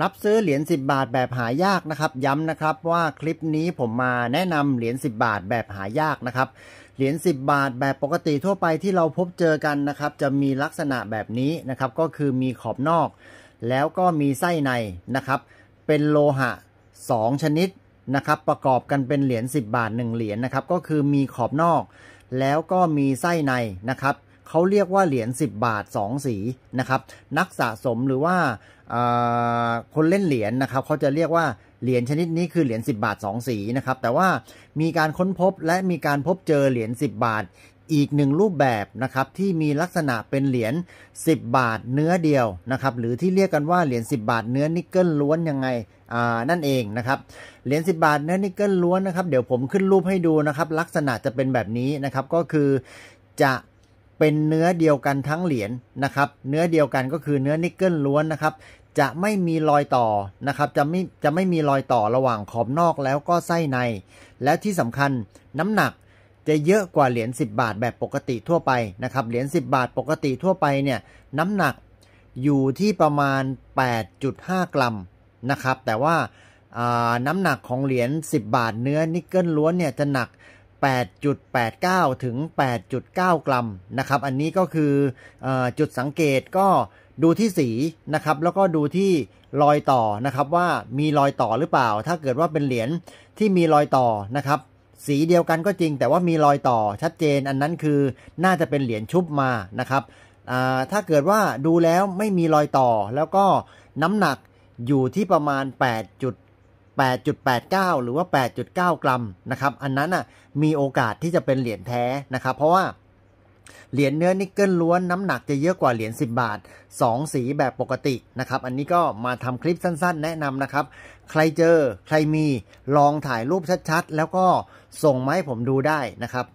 รับซื้อเหรียญ10 บาทแบบหายากนะครับ ย้ำนะครับว่าคลิปนี้ผมมาแนะนำเหรียญ10 บาทแบบหายากนะครับเหรียญ10 บาทแบบปกติทั่วไปที่เราพบเจอกันนะครับ จะมีลักษณะแบบนี้นะครับ ก็คือมีขอบนอกแล้วก็มีไส้ในนะครับ เป็นโลหะ 2 ชนิดนะครับ ประกอบกันเป็นเหรียญ10 บาท 1 เหรียญนะครับ ก็คือมีขอบนอก แล้วก็มีไส้ในนะครับเขาเรียกว่าเหรียญ10บาท2สีนะครับ นักสะสมหรือว่าคนเล่นเหรียญนนะครับเขาจะเรียกว่า เหรียญชนิดนี้คือเหรียญ10 บาท2สีนะครับแต่ว่ามีการค้นพบและมีการพบเจอเหรียญ10 บาทอีกหนึ่งรูปแบบนะครับ ที่มีลักษณะเป็นเหรียญ10 บาทเนื้อเดียวนะครับ หรือที่เรียกกันว่าเหรียญ10 บาท เนื้อนิกเกิลล้วนยังไงนั่นเองนะครับเหรียญ10บาทเนื้อนิกเกิลล้วนนะครับเดี๋ยวผมขึ้นรูปให้ดูนะครับลักษณะจะเป็นแบบนี้นะครับก็คือจะเป็นเนื้อเดียวกันทั้งเหรียญนะครับ เนื้อเดียวกันก็คือเนื้อนิกเกิลล้วนนะครับ จะไม่มีรอยต่อนะครับ จะไม่ จะไม่มีรอยต่อระหว่างขอบนอกแล้วก็ไส้ใน และที่สำคัญน้ำหนักจะเยอะกว่าเหรียญ10 บาทแบบปกติทั่วไปนะครับ เหรียญ10 บาทปกติทั่วไปเนี่ยน้ำหนักอยู่ที่ประมาณ 8.5 กรัมนะครับ แต่ว่าน้ำหนักของเหรียญ10 บาท เนื้อนิกเกิลล้วนเนี่ยจะหนัก8.89ถึง 8.9 กรัมนะครับอันนี้ก็คืออจุดสังเกตก็ดูที่สีนะครับแล้วก็ดูที่รอยต่อนะครับว่ามีรอยต่อหรือเปล่า ถ้าเกิดว่าเป็นเหรียญที่มีรอยต่อนะครับสีเดียวกันก็จริงแต่ว่ามีรอยต่อชัดเจนอันนั้นคือน่าจะเป็นเหรียญชุบมานะครับถ้าเกิดว่าดูแล้วไม่มีรอยต่อแล้วก็น้ำหนักอยู่ที่ประมาณ 8 8.89 หรือว่า 8.9 กรัม นะครับ อันนั้นอ่ะ มีโอกาสที่จะเป็นเหรียญแท้นะครับ เพราะว่า เหรียญเนื้อนิกเกิลล้วนน้ำหนักจะเยอะกว่าเหรียญ10 บาท 2 สีแบบปกตินะครับ อันนี้ก็มาทำคลิปสั้นๆ แนะนำนะครับ ใครเจอ ใครมี ลองถ่ายรูปชัดๆ แล้วก็ส่งมาให้ผมดูได้นะครับ